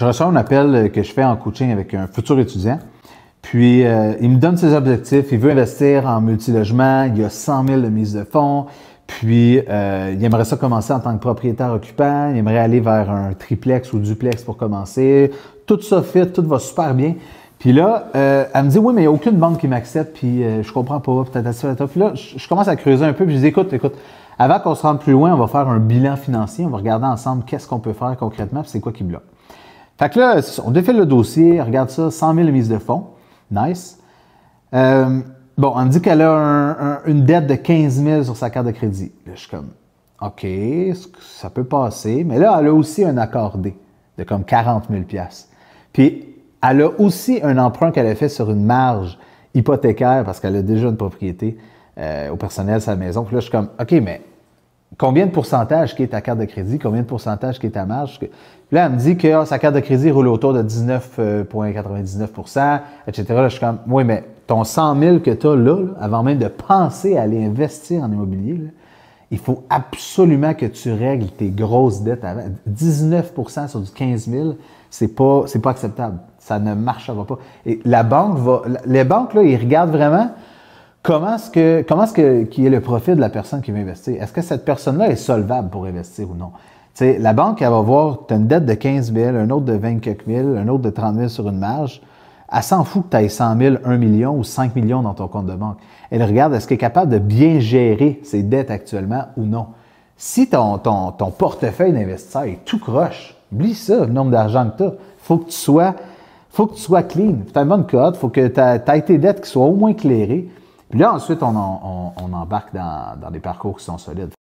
je reçois un appel euh, que je fais en coaching avec un futur étudiant. Puis, euh, il me donne ses objectifs. Il veut investir en multilogement. Il a 100 000 de mise de fonds. Puis, euh, il aimerait ça commencer en tant que propriétaire occupant. Il aimerait aller vers un triplex ou duplex pour commencer. Tout ça fait, tout va super bien. Puis là, elle me dit, oui, mais il n'y a aucune banque qui m'accepte, puis je comprends pas, peut-être, Puis là, je, commence à creuser un peu, puis je dis, écoute, écoute, avant qu'on se rende plus loin, on va faire un bilan financier, on va regarder ensemble qu'est-ce qu'on peut faire concrètement, puis c'est quoi qui bloque. Fait que là, on défait le dossier, regarde ça, 100 000 mises de fonds. Nice. Euh, bon, on dit qu'elle a une dette de 15 000 sur sa carte de crédit. Là, je suis comme, OK, ça peut passer. Mais là, elle a aussi un accordé de comme 40 000 Puis, elle a aussi un emprunt qu'elle a fait sur une marge hypothécaire parce qu'elle a déjà une propriété euh, au personnel, de sa maison. Puis là, je suis comme, OK, mais combien de pourcentage qui est ta carte de crédit, combien de pourcentage qui est ta marge. Là, elle me dit que ah, sa carte de crédit roule autour de 19,99 euh, etc. je suis comme, oui, mais ton 100 000 que tu as là, avant même de penser à aller investir en immobilier, il faut absolument que tu règles tes grosses dettes avant. 19 sur du 15 000, c'est pas, c'est pas acceptable. Ça ne marchera pas. Et la banque va, les banques, là, ils regardent vraiment Comment est-ce que comment est-ce que qui est le profit de la personne qui veut investir Est-ce que cette personne-là est solvable pour investir ou non sais, la banque, elle va voir, tu une dette de 15 000, un autre de 24 000, un autre de 30 000 sur une marge. Elle s'en fout que tu aies 100 000, 1 million ou 5 millions dans ton compte de banque. Elle regarde, est-ce qu'elle est capable de bien gérer ses dettes actuellement ou non? Si ton, ton, ton portefeuille d'investisseur est tout croche, oublie ça, le nombre d'argent que tu as. faut que tu sois, faut que tu sois clean. Tu as une bonne cote, faut que tu aies tes dettes qui soient au moins clairées. Puis là, ensuite, on, embarque dans, des parcours qui sont solides.